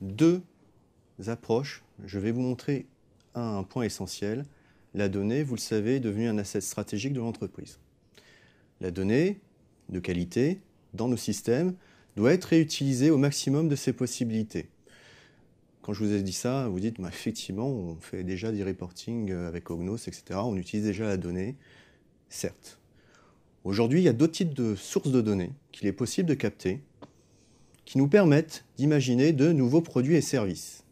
Deux approches. Je vais vous montrer un, point essentiel. La donnée, vous le savez, est devenue un asset stratégique de l'entreprise. La donnée de qualité dans nos systèmes doit être réutilisée au maximum de ses possibilités. Quand je vous ai dit ça, vous dites, effectivement, on fait déjà des reporting avec Ognos, etc. On utilise déjà la donnée, certes. Aujourd'hui, il y a deux types de sources de données qu'il est possible de capter qui nous permettent d'imaginer de nouveaux produits et services.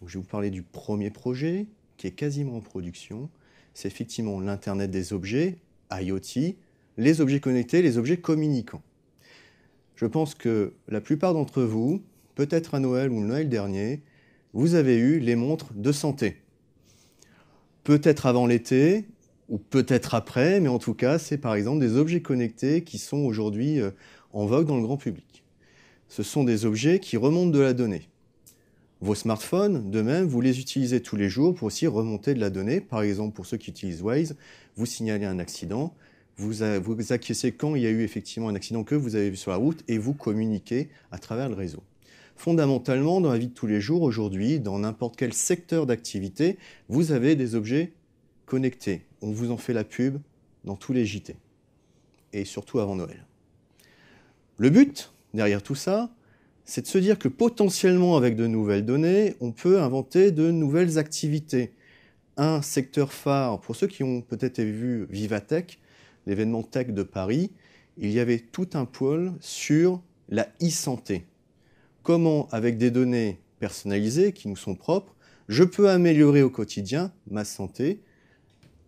Donc, je vais vous parler du premier projet qui est quasiment en production. C'est effectivement l'Internet des objets, IoT, les objets connectés, les objets communicants. Je pense que la plupart d'entre vous, peut-être à Noël ou le Noël dernier, vous avez eu les montres de santé. Peut-être avant l'été, ou peut-être après, mais en tout cas, c'est par exemple des objets connectés qui sont aujourd'hui euh, en vogue dans le grand public ce sont des objets qui remontent de la donnée. Vos smartphones, de même, vous les utilisez tous les jours pour aussi remonter de la donnée. Par exemple, pour ceux qui utilisent Waze, vous signalez un accident, vous, vous acquiescez quand il y a eu effectivement un accident que vous avez vu sur la route et vous communiquez à travers le réseau. Fondamentalement, dans la vie de tous les jours, aujourd'hui, dans n'importe quel secteur d'activité, vous avez des objets connectés. On vous en fait la pub dans tous les JT. Et surtout avant Noël. Le but, derrière tout ça, c'est de se dire que potentiellement avec de nouvelles données, on peut inventer de nouvelles activités. Un secteur phare, pour ceux qui ont peut-être vu Vivatech, l'événement tech de Paris, il y avait tout un pôle sur la e-santé. Comment, avec des données personnalisées qui nous sont propres, je peux améliorer au quotidien ma santé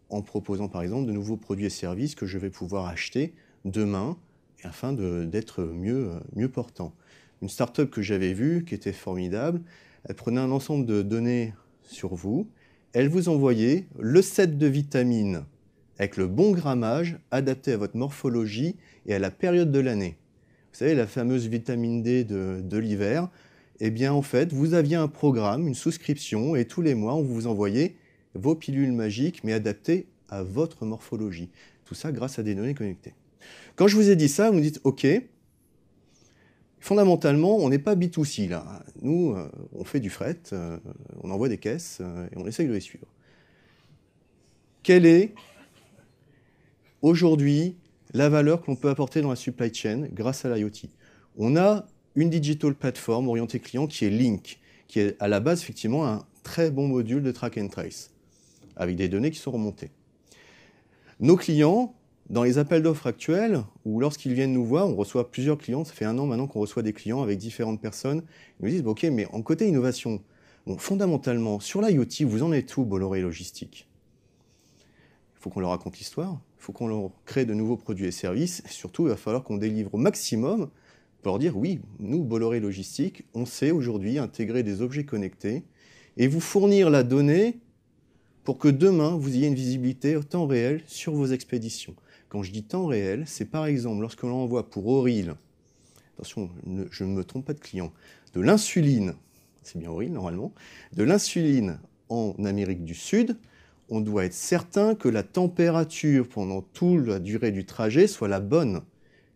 en proposant par exemple de nouveaux produits et services que je vais pouvoir acheter demain afin d'être mieux, mieux portant. Une start-up que j'avais vue, qui était formidable, elle prenait un ensemble de données sur vous, elle vous envoyait le set de vitamines avec le bon grammage adapté à votre morphologie et à la période de l'année. Vous savez, la fameuse vitamine D de, l'hiver, et eh bien en fait, vous aviez un programme, une souscription, et tous les mois, on vous envoyait vos pilules magiques, mais adaptées à votre morphologie. Tout ça grâce à des données connectées. Quand je vous ai dit ça, vous me dites, OK, fondamentalement, on n'est pas B2C là. Nous, euh, on fait du fret, euh, on envoie des caisses euh, et on essaye de les suivre. Quelle est aujourd'hui la valeur qu'on peut apporter dans la supply chain grâce à l'IoT On a une digital platform orientée client qui est Link, qui est à la base effectivement un très bon module de track and trace, avec des données qui sont remontées. Nos clients dans les appels d'offres actuels, ou lorsqu'ils viennent nous voir, on reçoit plusieurs clients, ça fait un an maintenant qu'on reçoit des clients avec différentes personnes, ils nous disent, bah, ok, mais en côté innovation, fondamentalement, sur l'IoT, vous en êtes tout, Bolloré Logistique Il faut qu'on leur raconte l'histoire, il faut qu'on leur crée de nouveaux produits et services, et surtout, il va falloir qu'on délivre au maximum pour leur dire, oui, nous, Bolloré Logistique, on sait aujourd'hui intégrer des objets connectés et vous fournir la donnée pour que demain, vous ayez une visibilité au temps réel sur vos expéditions. Quand je dis temps réel, c'est par exemple lorsque l'on envoie pour Oril, attention, je ne me trompe pas de client, de l'insuline, c'est bien Auril normalement, de l'insuline en Amérique du Sud, on doit être certain que la température pendant toute la durée du trajet soit la bonne,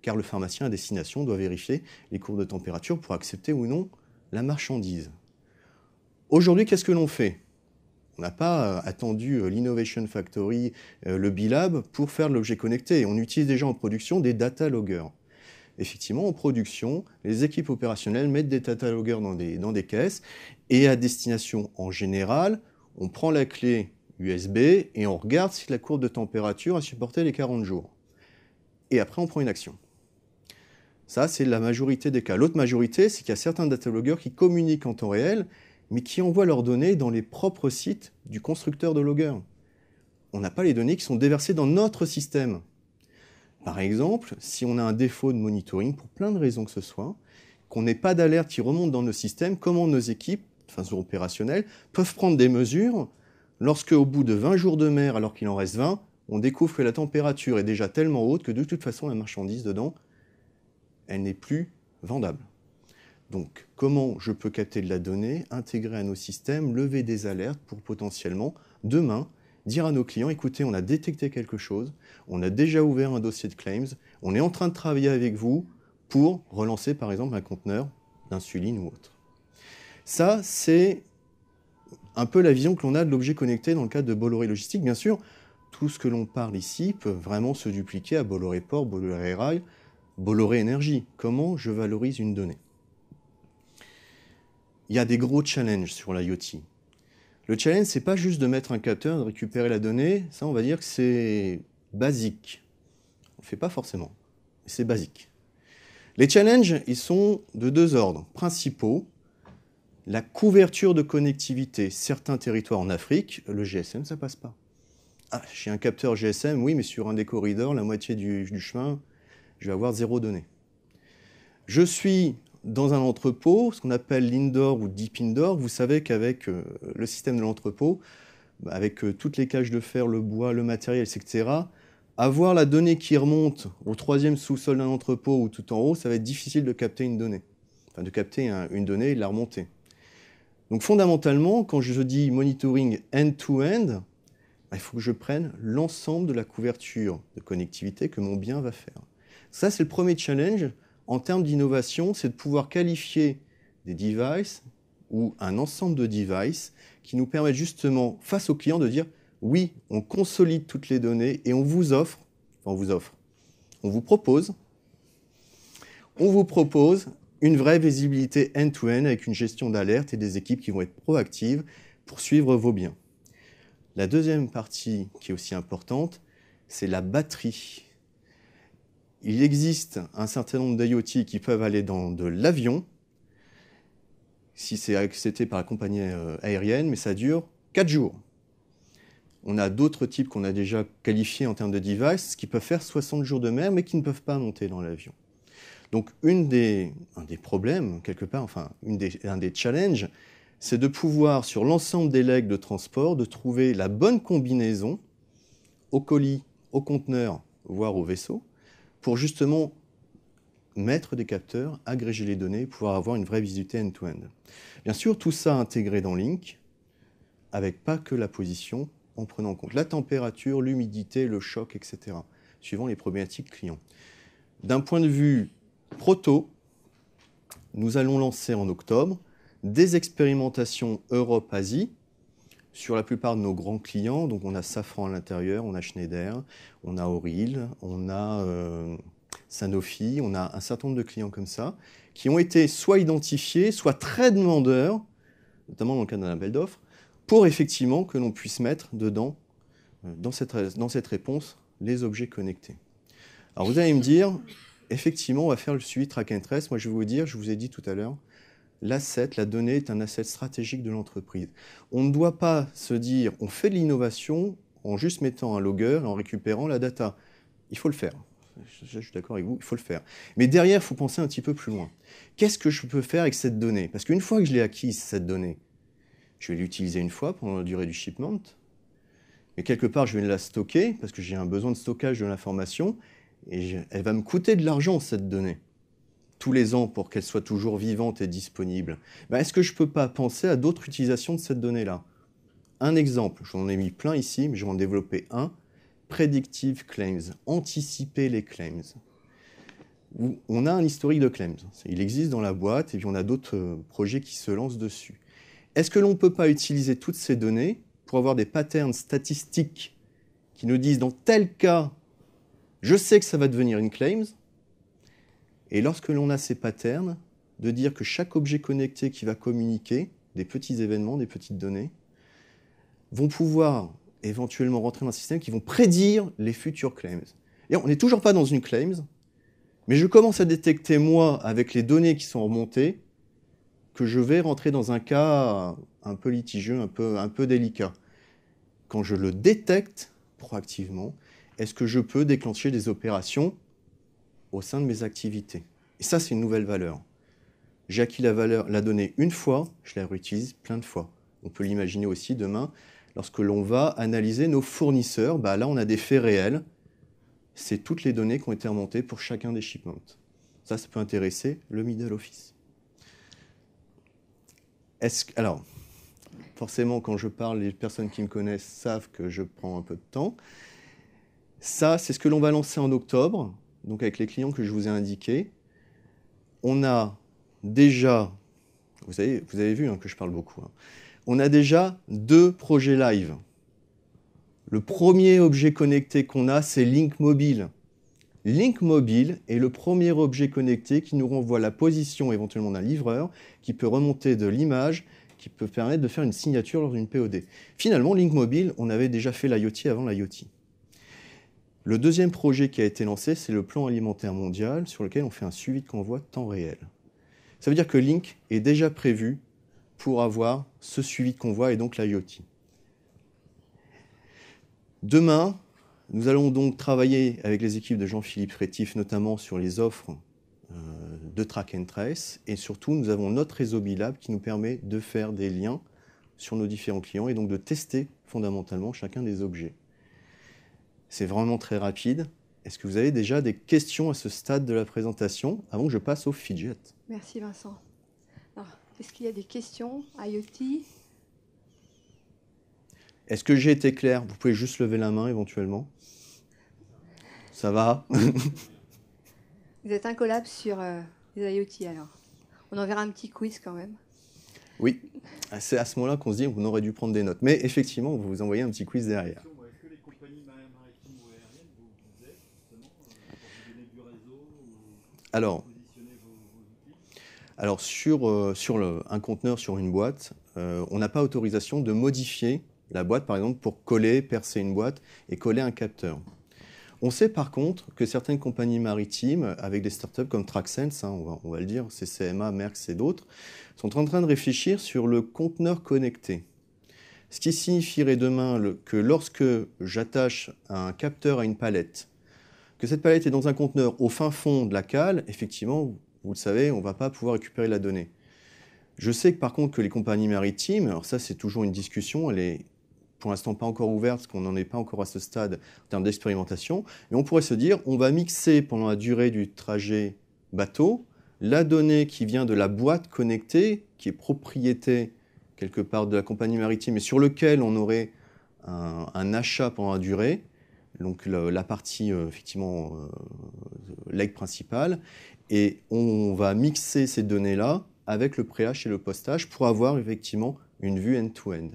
car le pharmacien à destination doit vérifier les cours de température pour accepter ou non la marchandise. Aujourd'hui, qu'est-ce que l'on fait on n'a pas euh, attendu euh, l'Innovation Factory, euh, le Bilab pour faire l'objet connecté. On utilise déjà en production des data loggers. Effectivement, en production, les équipes opérationnelles mettent des data loggers dans des, dans des caisses et à destination en général, on prend la clé USB et on regarde si la courbe de température a supporté les 40 jours. Et après, on prend une action. Ça, c'est la majorité des cas. L'autre majorité, c'est qu'il y a certains data loggers qui communiquent en temps réel mais qui envoient leurs données dans les propres sites du constructeur de logger. On n'a pas les données qui sont déversées dans notre système. Par exemple, si on a un défaut de monitoring, pour plein de raisons que ce soit, qu'on n'ait pas d'alerte qui remonte dans nos systèmes, comment nos équipes, enfin opérationnels, peuvent prendre des mesures lorsque, au bout de 20 jours de mer, alors qu'il en reste 20, on découvre que la température est déjà tellement haute que de toute façon, la marchandise dedans, elle n'est plus vendable. Donc, comment je peux capter de la donnée, intégrer à nos systèmes, lever des alertes pour potentiellement, demain, dire à nos clients, écoutez, on a détecté quelque chose, on a déjà ouvert un dossier de claims, on est en train de travailler avec vous pour relancer par exemple un conteneur d'insuline ou autre. Ça, c'est un peu la vision que l'on a de l'objet connecté dans le cadre de Bolloré Logistique. Bien sûr, tout ce que l'on parle ici peut vraiment se dupliquer à Bolloré Port, Bolloré Rail, Bolloré Énergie. Comment je valorise une donnée il y a des gros challenges sur l'IoT. Le challenge, c'est pas juste de mettre un capteur, de récupérer la donnée. Ça, on va dire que c'est basique. On ne fait pas forcément. C'est basique. Les challenges, ils sont de deux ordres principaux. La couverture de connectivité. Certains territoires en Afrique, le GSM, ça passe pas. Ah, j'ai un capteur GSM, oui, mais sur un des corridors, la moitié du, du chemin, je vais avoir zéro donnée. Je suis dans un entrepôt, ce qu'on appelle l'indoor ou deep indoor, vous savez qu'avec euh, le système de l'entrepôt, bah, avec euh, toutes les cages de fer, le bois, le matériel, etc., avoir la donnée qui remonte au troisième sous-sol d'un entrepôt ou tout en haut, ça va être difficile de capter une donnée, enfin de capter une donnée et de la remonter. Donc fondamentalement, quand je dis monitoring end to -end, il faut que je prenne l'ensemble de la couverture de connectivité que mon bien va faire. Ça, c'est le premier challenge en termes d'innovation, c'est de pouvoir qualifier des devices ou un ensemble de devices qui nous permettent justement, face au client, de dire oui, on consolide toutes les données et on vous offre, enfin on vous offre, on vous propose, on vous propose une vraie visibilité end-to-end -end avec une gestion d'alerte et des équipes qui vont être proactives pour suivre vos biens. La deuxième partie qui est aussi importante, c'est la batterie il existe un certain nombre d'IoT qui peuvent aller dans de l'avion, si c'est accepté par la compagnie euh, aérienne, mais ça dure 4 jours. On a d'autres types qu'on a déjà qualifiés en termes de device qui peuvent faire 60 jours de mer, mais qui ne peuvent pas monter dans l'avion. Donc, un des problèmes, quelque part, enfin, un des challenges, c'est de pouvoir, sur l'ensemble des legs de transport, de trouver la bonne combinaison au colis, au conteneur, voire au vaisseau, pour justement mettre des capteurs, agréger les données, pouvoir avoir une vraie visibilité end-to-end. Bien sûr, tout ça intégré dans Link, avec pas que la position, en prenant en compte la température, l'humidité, le choc, etc., suivant les problématiques clients. D'un point de vue proto, nous allons lancer en octobre des expérimentations Europe-Asie sur la plupart de nos grands clients, donc on a Safran à l'intérieur, on a Schneider, on a Auril, on a euh, Sanofi, on a un certain nombre de clients comme ça, qui ont été soit identifiés, soit très demandeurs, notamment dans le cadre d'un appel d'offres, pour effectivement que l'on puisse mettre dedans, euh, dans cette, réponse, les objets connectés. Alors vous allez me dire, effectivement, on va faire le suivi track and trace. Moi, je vais vous dire, je vous ai dit tout à l'heure, l'asset, la donnée est un asset stratégique de l'entreprise. On ne doit pas se dire on fait de l'innovation en juste mettant un logger et en récupérant la data. Il faut le faire. Je, suis d'accord avec vous, il faut le faire. Mais derrière, il faut penser un petit peu plus loin. Qu'est-ce que je peux faire avec cette donnée Parce qu'une fois que je l'ai acquise, cette donnée, je vais l'utiliser une fois pendant la durée du shipment. Mais quelque part, je vais la stocker parce que j'ai un besoin de stockage de l'information. Et elle va me coûter de l'argent, cette donnée tous les ans pour qu'elle soit toujours vivante et disponible, ben, est-ce que je ne peux pas penser à d'autres utilisations de cette donnée-là Un exemple, j'en ai mis plein ici, mais je vais en développer un, predictive claims, anticiper les claims. On a un historique de claims, il existe dans la boîte et puis on a d'autres euh, projets qui se lancent dessus. Est-ce que l'on ne peut pas utiliser toutes ces données pour avoir des patterns statistiques qui nous disent dans tel cas, je sais que ça va devenir une claims, et lorsque l'on a ces patterns, de dire que chaque objet connecté qui va communiquer, des petits événements, des petites données, vont pouvoir éventuellement rentrer dans un système qui vont prédire les futures claims. Et on n'est toujours pas dans une claims, mais je commence à détecter, moi, avec les données qui sont remontées, que je vais rentrer dans un cas un peu litigieux, un peu, un peu délicat. Quand je le détecte proactivement, est-ce que je peux déclencher des opérations au sein de mes activités. Et ça, c'est une nouvelle valeur. J'ai la valeur, la donnée une fois, je la réutilise plein de fois. On peut l'imaginer aussi demain, lorsque l'on va analyser nos fournisseurs, bah là, on a des faits réels. C'est toutes les données qui ont été remontées pour chacun des shipments. Ça, ça peut intéresser le middle office. alors, forcément, quand je parle, les personnes qui me connaissent savent que je prends un peu de temps. Ça, c'est ce que l'on va lancer en octobre donc avec les clients que je vous ai indiqués, on a déjà, vous, avez vu hein, que je parle beaucoup, hein. on a déjà deux projets live. Le premier objet connecté qu'on a, c'est Link Mobile. Link Mobile est le premier objet connecté qui nous renvoie la position éventuellement d'un livreur, qui peut remonter de l'image, qui peut permettre de faire une signature lors d'une POD. Finalement, Link Mobile, on avait déjà fait l'IoT avant l'IoT. Le deuxième projet qui a été lancé, c'est le plan alimentaire mondial sur lequel on fait un suivi de convoi temps réel. Ça veut dire que Link est déjà prévu pour avoir ce suivi de convoi et donc l'IoT. Demain, nous allons donc travailler avec les équipes de Jean-Philippe Frétif, notamment sur les offres euh, de track and trace. Et surtout, nous avons notre réseau Bilab qui nous permet de faire des liens sur nos différents clients et donc de tester fondamentalement chacun des objets. C'est vraiment très rapide. Est-ce que vous avez déjà des questions à ce stade de la présentation avant que je passe au fidget Merci Vincent. Est-ce qu'il y a des questions IoT Est-ce que j'ai été clair Vous pouvez juste lever la main éventuellement. Ça va Vous êtes un collab sur euh, les IoT alors. On enverra un petit quiz quand même. Oui, c'est à ce moment-là qu'on se dit qu'on aurait dû prendre des notes. Mais effectivement, vous vous envoyez un petit quiz derrière. Alors, alors sur, euh, un conteneur, sur une boîte, euh, on n'a pas autorisation de modifier la boîte, par exemple, pour coller, percer une boîte et coller un capteur. On sait par contre que certaines compagnies maritimes, avec des startups comme Traxsense, hein, on, va, le dire, CCMA, Merckx et d'autres, sont en train de réfléchir sur le conteneur connecté. Ce qui signifierait demain que lorsque j'attache un capteur à une palette, que cette palette est dans un conteneur au fin fond de la cale, effectivement, vous le savez, on ne va pas pouvoir récupérer la donnée. Je sais que par contre que les compagnies maritimes, alors ça c'est toujours une discussion, elle est pour l'instant pas encore ouverte parce qu'on n'en est pas encore à ce stade en termes d'expérimentation, mais on pourrait se dire on va mixer pendant la durée du trajet bateau la donnée qui vient de la boîte connectée, qui est propriété quelque part de la compagnie maritime et sur lequel on aurait un achat pendant la durée, donc la, partie euh, effectivement euh, leg principale, et on va mixer ces données-là avec le pré et le postage pour avoir effectivement une vue end-to-end.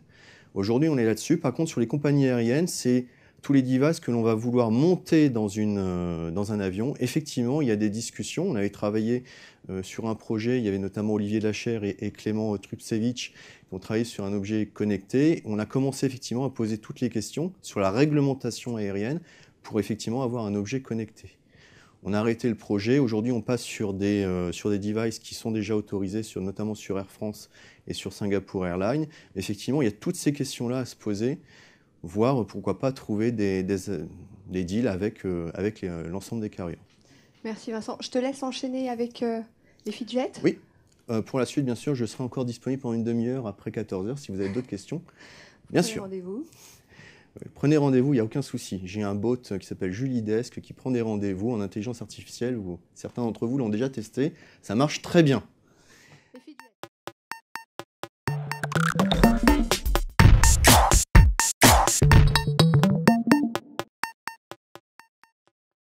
Aujourd'hui, on est là-dessus. Par contre, sur les compagnies aériennes, c'est tous les devices que l'on va vouloir monter dans, une, euh, dans un avion. Effectivement, il y a des discussions. On avait travaillé euh, sur un projet, il y avait notamment Olivier Lachère et, et Clément Trupsevich qui ont travaillé sur un objet connecté. On a commencé effectivement à poser toutes les questions sur la réglementation aérienne pour effectivement avoir un objet connecté. On a arrêté le projet. Aujourd'hui, on passe sur des, euh, sur des devices qui sont déjà autorisés, sur, notamment sur Air France et sur Singapour Airlines. Effectivement, il y a toutes ces questions-là à se poser. Voir pourquoi pas trouver des, des, deals avec, euh, avec euh, l'ensemble des carrières. Merci Vincent. Je te laisse enchaîner avec euh, les fidgets. Oui. pour la suite, bien sûr, je serai encore disponible pendant une demi-heure après 14h si vous avez d'autres questions. Bien Prenez sûr. Rendez-vous. Prenez rendez-vous, il n'y a aucun souci. J'ai un bot qui s'appelle Julie Desk qui prend des rendez-vous en intelligence artificielle certains d'entre vous l'ont déjà testé. Ça marche très bien.